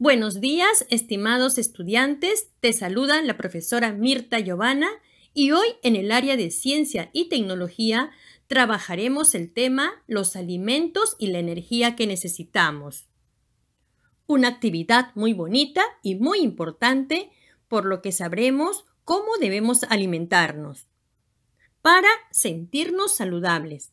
Buenos días, estimados estudiantes. Te saluda la profesora Mirta Giovanna y hoy en el área de ciencia y tecnología trabajaremos el tema los alimentos y la energía que necesitamos. Una actividad muy bonita y muy importante, por lo que sabremos cómo debemos alimentarnos para sentirnos saludables.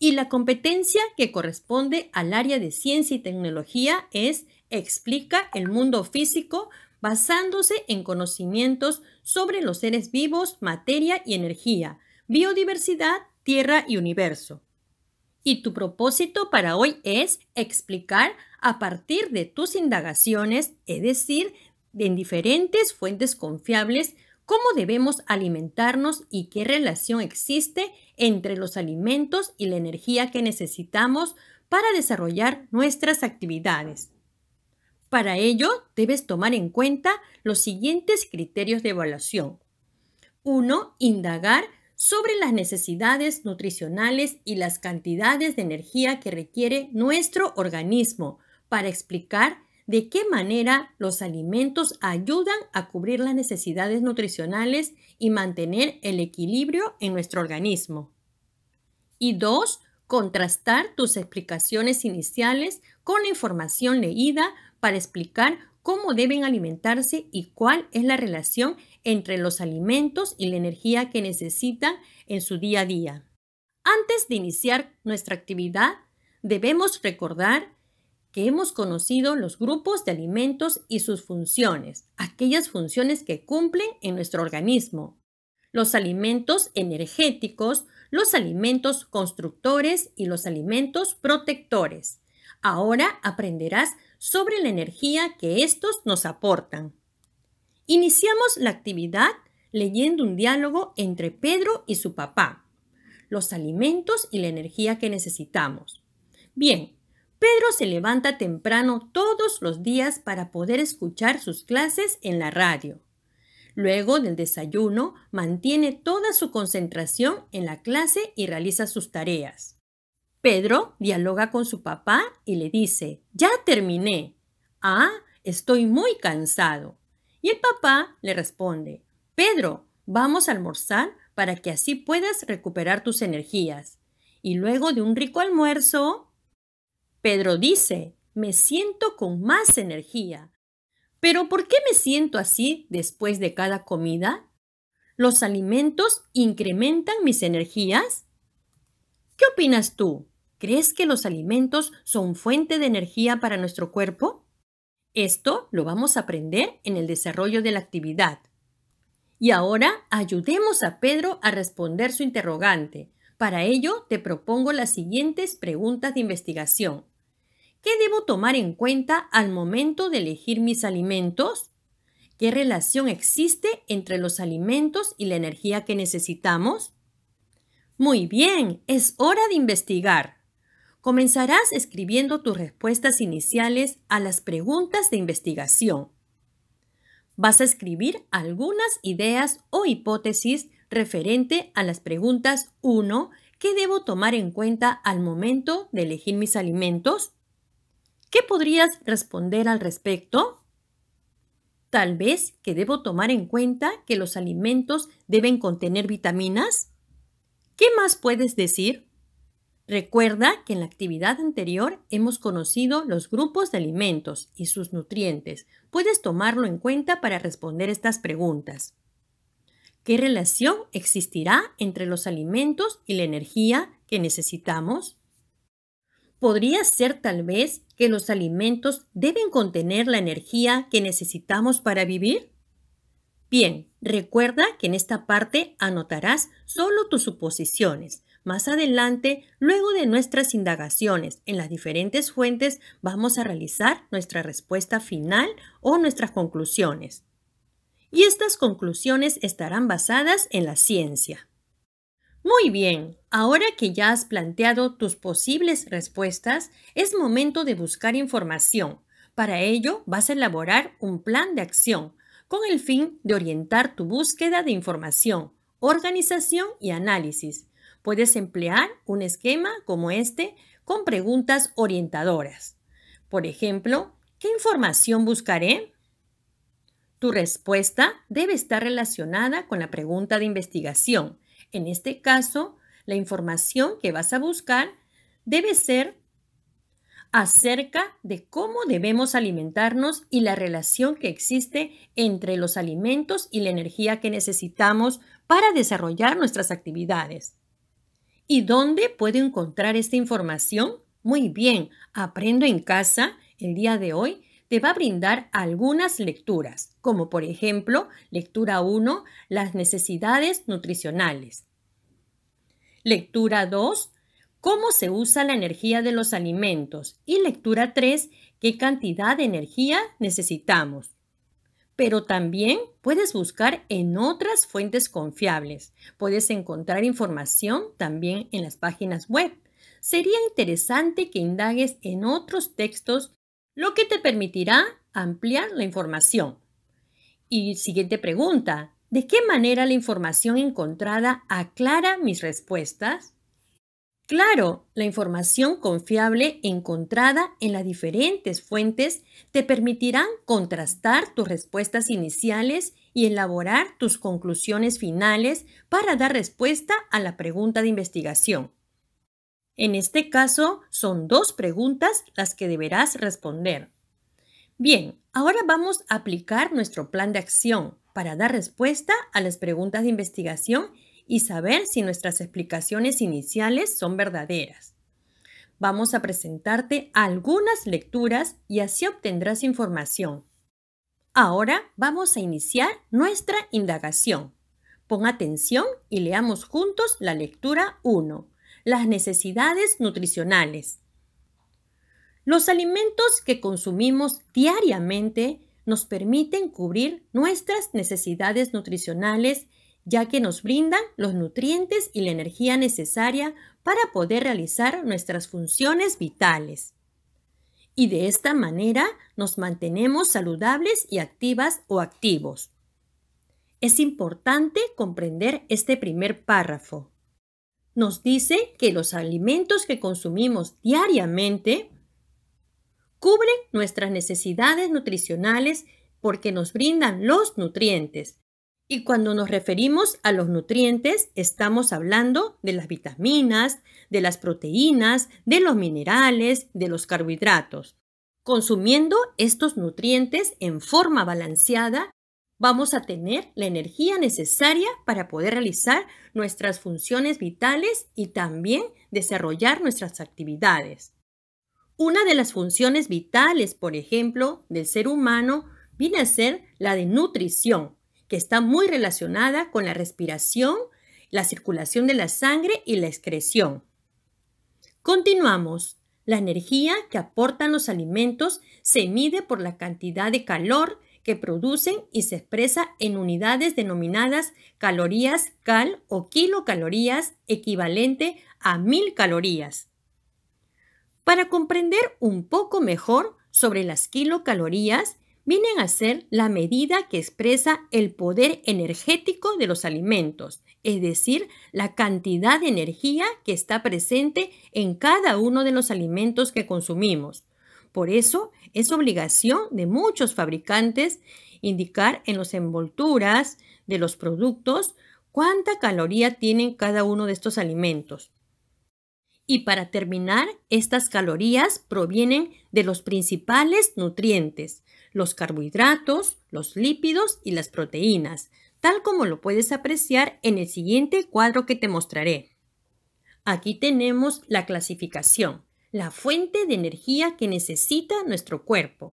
Y la competencia que corresponde al área de ciencia y tecnología es explica el mundo físico basándose en conocimientos sobre los seres vivos, materia y energía, biodiversidad, tierra y universo. Y tu propósito para hoy es explicar a partir de tus indagaciones, es decir, de diferentes fuentes confiables, cómo debemos alimentarnos y qué relación existe entre los alimentos y la energía que necesitamos para desarrollar nuestras actividades. Para ello, debes tomar en cuenta los siguientes criterios de evaluación. 1. Indagar sobre las necesidades nutricionales y las cantidades de energía que requiere nuestro organismo para explicar de qué manera los alimentos ayudan a cubrir las necesidades nutricionales y mantener el equilibrio en nuestro organismo. Y 2 contrastar tus explicaciones iniciales con la información leída para explicar cómo deben alimentarse y cuál es la relación entre los alimentos y la energía que necesitan en su día a día. Antes de iniciar nuestra actividad, debemos recordar que hemos conocido los grupos de alimentos y sus funciones, aquellas funciones que cumplen en nuestro organismo. Los alimentos energéticos los alimentos constructores y los alimentos protectores. Ahora aprenderás sobre la energía que estos nos aportan. Iniciamos la actividad leyendo un diálogo entre Pedro y su papá, los alimentos y la energía que necesitamos. Bien, Pedro se levanta temprano todos los días para poder escuchar sus clases en la radio. Luego del desayuno, mantiene toda su concentración en la clase y realiza sus tareas. Pedro dialoga con su papá y le dice, ya terminé. Ah, estoy muy cansado. Y el papá le responde, Pedro, vamos a almorzar para que así puedas recuperar tus energías. Y luego de un rico almuerzo, Pedro dice, me siento con más energía. Pero ¿por qué me siento así después de cada comida? ¿Los alimentos incrementan mis energías? ¿Qué opinas tú? ¿Crees que los alimentos son fuente de energía para nuestro cuerpo? Esto lo vamos a aprender en el desarrollo de la actividad. Y ahora ayudemos a Pedro a responder su interrogante. Para ello, te propongo las siguientes preguntas de investigación. ¿Qué debo tomar en cuenta al momento de elegir mis alimentos? ¿Qué relación existe entre los alimentos y la energía que necesitamos? Muy bien, es hora de investigar. Comenzarás escribiendo tus respuestas iniciales a las preguntas de investigación. Vas a escribir algunas ideas o hipótesis referente a las preguntas 1. ¿Qué debo tomar en cuenta al momento de elegir mis alimentos? ¿Qué podrías responder al respecto? Tal vez que debo tomar en cuenta que los alimentos deben contener vitaminas. ¿Qué más puedes decir? Recuerda que en la actividad anterior hemos conocido los grupos de alimentos y sus nutrientes. Puedes tomarlo en cuenta para responder estas preguntas. ¿Qué relación existirá entre los alimentos y la energía que necesitamos? podría ser tal vez que los alimentos deben contener la energía que necesitamos para vivir? Bien, recuerda que en esta parte anotarás solo tus suposiciones. Más adelante, luego de nuestras indagaciones en las diferentes fuentes, vamos a realizar nuestra respuesta final o nuestras conclusiones. Y estas conclusiones estarán basadas en la ciencia. Muy bien, ahora que ya has planteado tus posibles respuestas, es momento de buscar información. Para ello, vas a elaborar un plan de acción con el fin de orientar tu búsqueda de información, organización y análisis. Puedes emplear un esquema como este con preguntas orientadoras. Por ejemplo, ¿qué información buscaré? Tu respuesta debe estar relacionada con la pregunta de investigación en este caso, la información que vas a buscar debe ser acerca de cómo debemos alimentarnos y la relación que existe entre los alimentos y la energía que necesitamos para desarrollar nuestras actividades. ¿Y dónde puedo encontrar esta información? Muy bien, aprendo en casa el día de hoy te va a brindar algunas lecturas, como por ejemplo, lectura 1, las necesidades nutricionales. Lectura 2, cómo se usa la energía de los alimentos. Y lectura 3, qué cantidad de energía necesitamos. Pero también puedes buscar en otras fuentes confiables. Puedes encontrar información también en las páginas web. Sería interesante que indagues en otros textos lo que te permitirá ampliar la información. Y siguiente pregunta, ¿de qué manera la información encontrada aclara mis respuestas? Claro, la información confiable encontrada en las diferentes fuentes te permitirán contrastar tus respuestas iniciales y elaborar tus conclusiones finales para dar respuesta a la pregunta de investigación. En este caso, son dos preguntas las que deberás responder. Bien, ahora vamos a aplicar nuestro plan de acción para dar respuesta a las preguntas de investigación y saber si nuestras explicaciones iniciales son verdaderas. Vamos a presentarte algunas lecturas y así obtendrás información. Ahora vamos a iniciar nuestra indagación. Pon atención y leamos juntos la lectura 1 las necesidades nutricionales. Los alimentos que consumimos diariamente nos permiten cubrir nuestras necesidades nutricionales ya que nos brindan los nutrientes y la energía necesaria para poder realizar nuestras funciones vitales. Y de esta manera nos mantenemos saludables y activas o activos. Es importante comprender este primer párrafo nos dice que los alimentos que consumimos diariamente cubren nuestras necesidades nutricionales porque nos brindan los nutrientes. Y cuando nos referimos a los nutrientes, estamos hablando de las vitaminas, de las proteínas, de los minerales, de los carbohidratos. Consumiendo estos nutrientes en forma balanceada vamos a tener la energía necesaria para poder realizar nuestras funciones vitales y también desarrollar nuestras actividades. Una de las funciones vitales, por ejemplo, del ser humano viene a ser la de nutrición, que está muy relacionada con la respiración, la circulación de la sangre y la excreción. Continuamos. La energía que aportan los alimentos se mide por la cantidad de calor que producen y se expresa en unidades denominadas calorías cal o kilocalorías equivalente a mil calorías. Para comprender un poco mejor sobre las kilocalorías, vienen a ser la medida que expresa el poder energético de los alimentos, es decir, la cantidad de energía que está presente en cada uno de los alimentos que consumimos. Por eso es obligación de muchos fabricantes indicar en las envolturas de los productos cuánta caloría tienen cada uno de estos alimentos. Y para terminar, estas calorías provienen de los principales nutrientes, los carbohidratos, los lípidos y las proteínas, tal como lo puedes apreciar en el siguiente cuadro que te mostraré. Aquí tenemos la clasificación la fuente de energía que necesita nuestro cuerpo.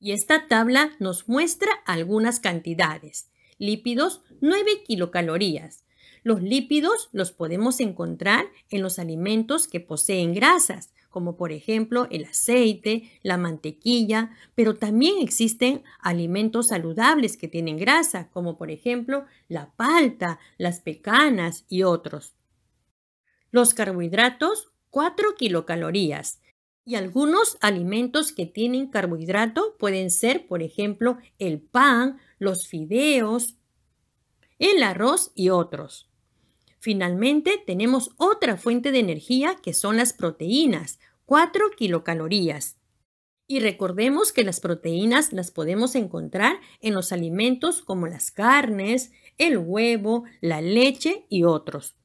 Y esta tabla nos muestra algunas cantidades. Lípidos, 9 kilocalorías. Los lípidos los podemos encontrar en los alimentos que poseen grasas, como por ejemplo el aceite, la mantequilla, pero también existen alimentos saludables que tienen grasa, como por ejemplo la palta, las pecanas y otros. Los carbohidratos, 4 kilocalorías. Y algunos alimentos que tienen carbohidrato pueden ser, por ejemplo, el pan, los fideos, el arroz y otros. Finalmente, tenemos otra fuente de energía que son las proteínas, 4 kilocalorías. Y recordemos que las proteínas las podemos encontrar en los alimentos como las carnes, el huevo, la leche y otros.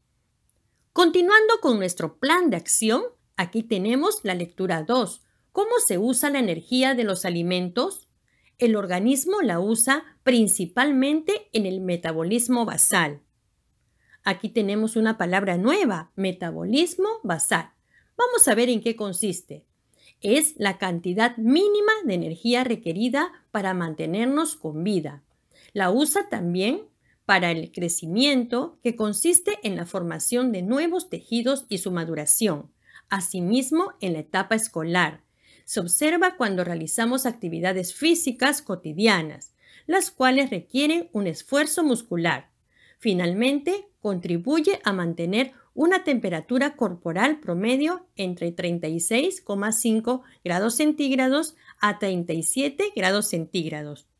Continuando con nuestro plan de acción, aquí tenemos la lectura 2, cómo se usa la energía de los alimentos. El organismo la usa principalmente en el metabolismo basal. Aquí tenemos una palabra nueva, metabolismo basal. Vamos a ver en qué consiste. Es la cantidad mínima de energía requerida para mantenernos con vida. La usa también para el crecimiento que consiste en la formación de nuevos tejidos y su maduración, asimismo en la etapa escolar. Se observa cuando realizamos actividades físicas cotidianas, las cuales requieren un esfuerzo muscular. Finalmente, contribuye a mantener una temperatura corporal promedio entre 36,5 grados centígrados a 37 grados centígrados.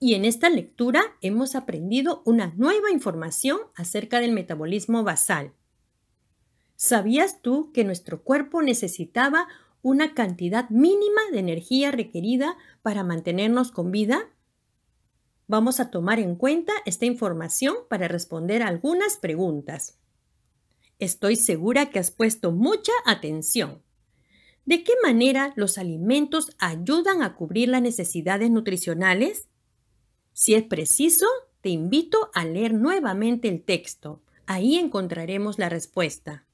Y en esta lectura hemos aprendido una nueva información acerca del metabolismo basal. ¿Sabías tú que nuestro cuerpo necesitaba una cantidad mínima de energía requerida para mantenernos con vida? Vamos a tomar en cuenta esta información para responder algunas preguntas. Estoy segura que has puesto mucha atención. ¿De qué manera los alimentos ayudan a cubrir las necesidades nutricionales? Si es preciso, te invito a leer nuevamente el texto. Ahí encontraremos la respuesta.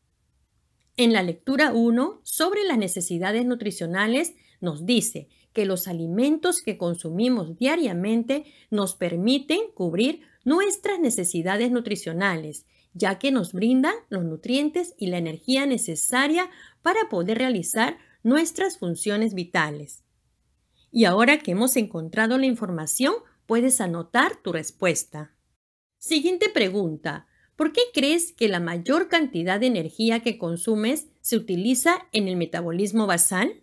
En la lectura 1, sobre las necesidades nutricionales, nos dice que los alimentos que consumimos diariamente nos permiten cubrir nuestras necesidades nutricionales, ya que nos brindan los nutrientes y la energía necesaria para poder realizar nuestras funciones vitales. Y ahora que hemos encontrado la información, Puedes anotar tu respuesta. Siguiente pregunta. ¿Por qué crees que la mayor cantidad de energía que consumes se utiliza en el metabolismo basal?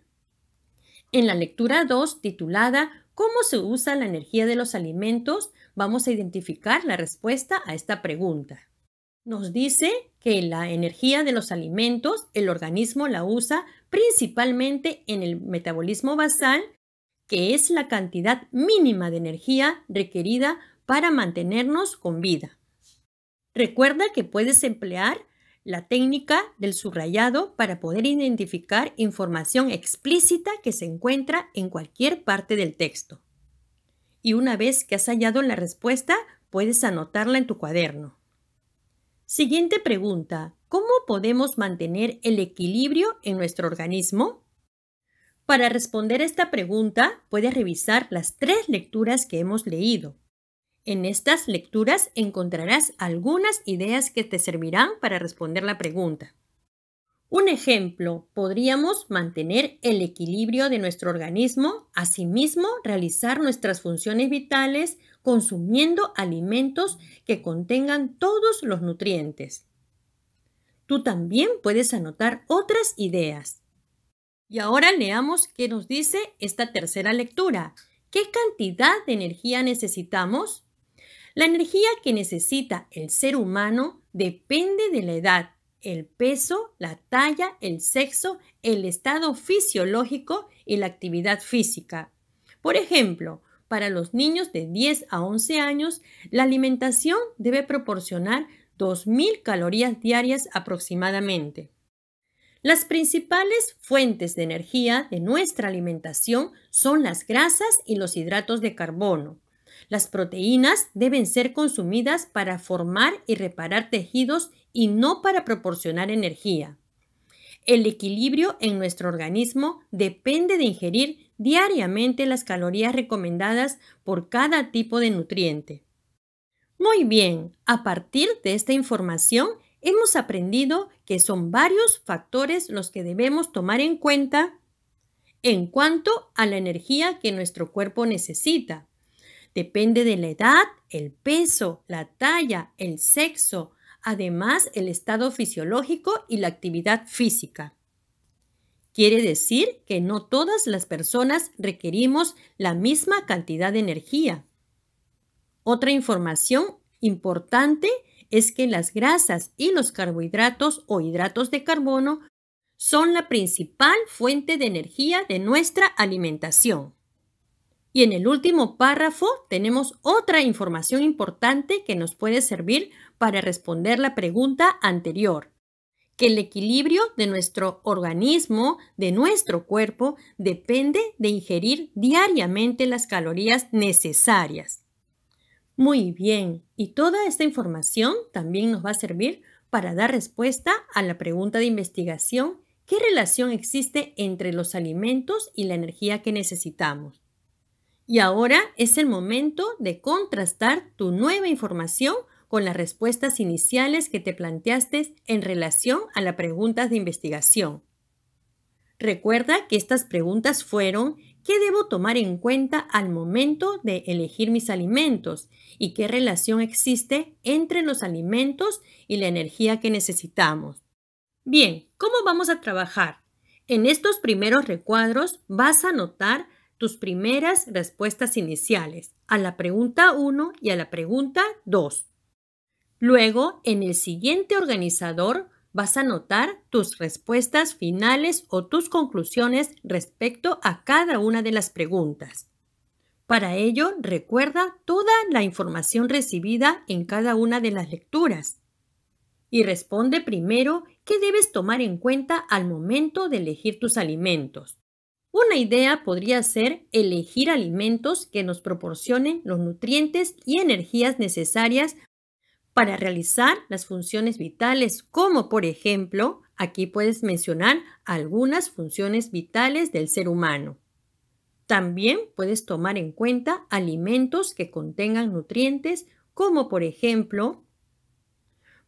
En la lectura 2, titulada ¿Cómo se usa la energía de los alimentos? vamos a identificar la respuesta a esta pregunta. Nos dice que la energía de los alimentos el organismo la usa principalmente en el metabolismo basal que es la cantidad mínima de energía requerida para mantenernos con vida. Recuerda que puedes emplear la técnica del subrayado para poder identificar información explícita que se encuentra en cualquier parte del texto. Y una vez que has hallado la respuesta, puedes anotarla en tu cuaderno. Siguiente pregunta. ¿Cómo podemos mantener el equilibrio en nuestro organismo? Para responder esta pregunta, puedes revisar las tres lecturas que hemos leído. En estas lecturas encontrarás algunas ideas que te servirán para responder la pregunta. Un ejemplo, podríamos mantener el equilibrio de nuestro organismo, asimismo realizar nuestras funciones vitales consumiendo alimentos que contengan todos los nutrientes. Tú también puedes anotar otras ideas. Y ahora leamos qué nos dice esta tercera lectura. ¿Qué cantidad de energía necesitamos? La energía que necesita el ser humano depende de la edad, el peso, la talla, el sexo, el estado fisiológico y la actividad física. Por ejemplo, para los niños de 10 a 11 años, la alimentación debe proporcionar 2.000 calorías diarias aproximadamente. Las principales fuentes de energía de nuestra alimentación son las grasas y los hidratos de carbono. Las proteínas deben ser consumidas para formar y reparar tejidos y no para proporcionar energía. El equilibrio en nuestro organismo depende de ingerir diariamente las calorías recomendadas por cada tipo de nutriente. Muy bien, a partir de esta información Hemos aprendido que son varios factores los que debemos tomar en cuenta en cuanto a la energía que nuestro cuerpo necesita. Depende de la edad, el peso, la talla, el sexo, además el estado fisiológico y la actividad física. Quiere decir que no todas las personas requerimos la misma cantidad de energía. Otra información importante es es que las grasas y los carbohidratos o hidratos de carbono son la principal fuente de energía de nuestra alimentación. Y en el último párrafo tenemos otra información importante que nos puede servir para responder la pregunta anterior, que el equilibrio de nuestro organismo, de nuestro cuerpo, depende de ingerir diariamente las calorías necesarias. Muy bien, y toda esta información también nos va a servir para dar respuesta a la pregunta de investigación ¿qué relación existe entre los alimentos y la energía que necesitamos? Y ahora es el momento de contrastar tu nueva información con las respuestas iniciales que te planteaste en relación a las preguntas de investigación. Recuerda que estas preguntas fueron ¿Qué debo tomar en cuenta al momento de elegir mis alimentos? ¿Y qué relación existe entre los alimentos y la energía que necesitamos? Bien, ¿cómo vamos a trabajar? En estos primeros recuadros vas a anotar tus primeras respuestas iniciales a la pregunta 1 y a la pregunta 2. Luego, en el siguiente organizador vas a anotar tus respuestas finales o tus conclusiones respecto a cada una de las preguntas. Para ello, recuerda toda la información recibida en cada una de las lecturas y responde primero qué debes tomar en cuenta al momento de elegir tus alimentos. Una idea podría ser elegir alimentos que nos proporcionen los nutrientes y energías necesarias para realizar las funciones vitales, como por ejemplo, aquí puedes mencionar algunas funciones vitales del ser humano. También puedes tomar en cuenta alimentos que contengan nutrientes, como por ejemplo,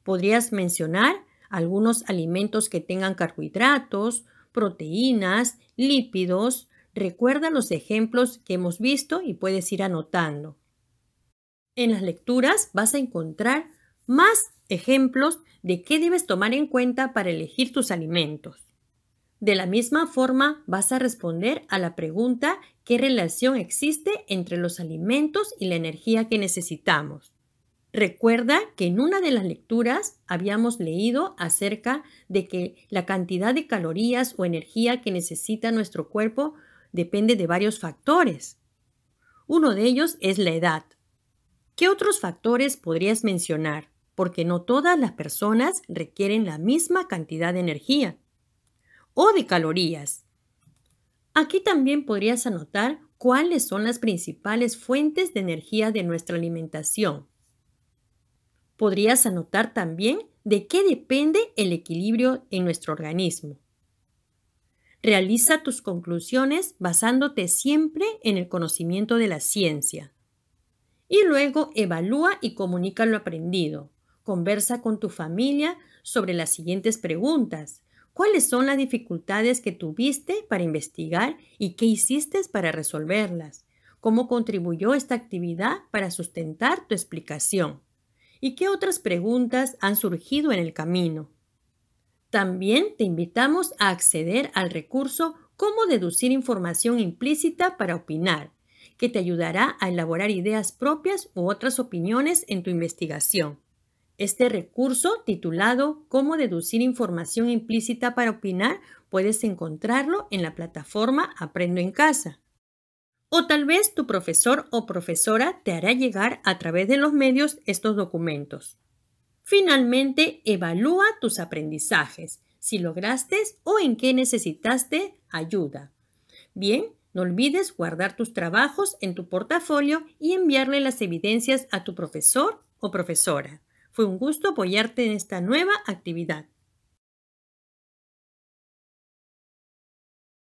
podrías mencionar algunos alimentos que tengan carbohidratos, proteínas, lípidos. Recuerda los ejemplos que hemos visto y puedes ir anotando. En las lecturas vas a encontrar más ejemplos de qué debes tomar en cuenta para elegir tus alimentos. De la misma forma, vas a responder a la pregunta qué relación existe entre los alimentos y la energía que necesitamos. Recuerda que en una de las lecturas habíamos leído acerca de que la cantidad de calorías o energía que necesita nuestro cuerpo depende de varios factores. Uno de ellos es la edad. ¿Qué otros factores podrías mencionar? porque no todas las personas requieren la misma cantidad de energía o de calorías. Aquí también podrías anotar cuáles son las principales fuentes de energía de nuestra alimentación. Podrías anotar también de qué depende el equilibrio en nuestro organismo. Realiza tus conclusiones basándote siempre en el conocimiento de la ciencia. Y luego evalúa y comunica lo aprendido. Conversa con tu familia sobre las siguientes preguntas. ¿Cuáles son las dificultades que tuviste para investigar y qué hiciste para resolverlas? ¿Cómo contribuyó esta actividad para sustentar tu explicación? ¿Y qué otras preguntas han surgido en el camino? También te invitamos a acceder al recurso Cómo deducir información implícita para opinar, que te ayudará a elaborar ideas propias u otras opiniones en tu investigación. Este recurso, titulado Cómo deducir información implícita para opinar, puedes encontrarlo en la plataforma Aprendo en Casa. O tal vez tu profesor o profesora te hará llegar a través de los medios estos documentos. Finalmente, evalúa tus aprendizajes, si lograste o en qué necesitaste ayuda. Bien, no olvides guardar tus trabajos en tu portafolio y enviarle las evidencias a tu profesor o profesora. Fue un gusto apoyarte en esta nueva actividad.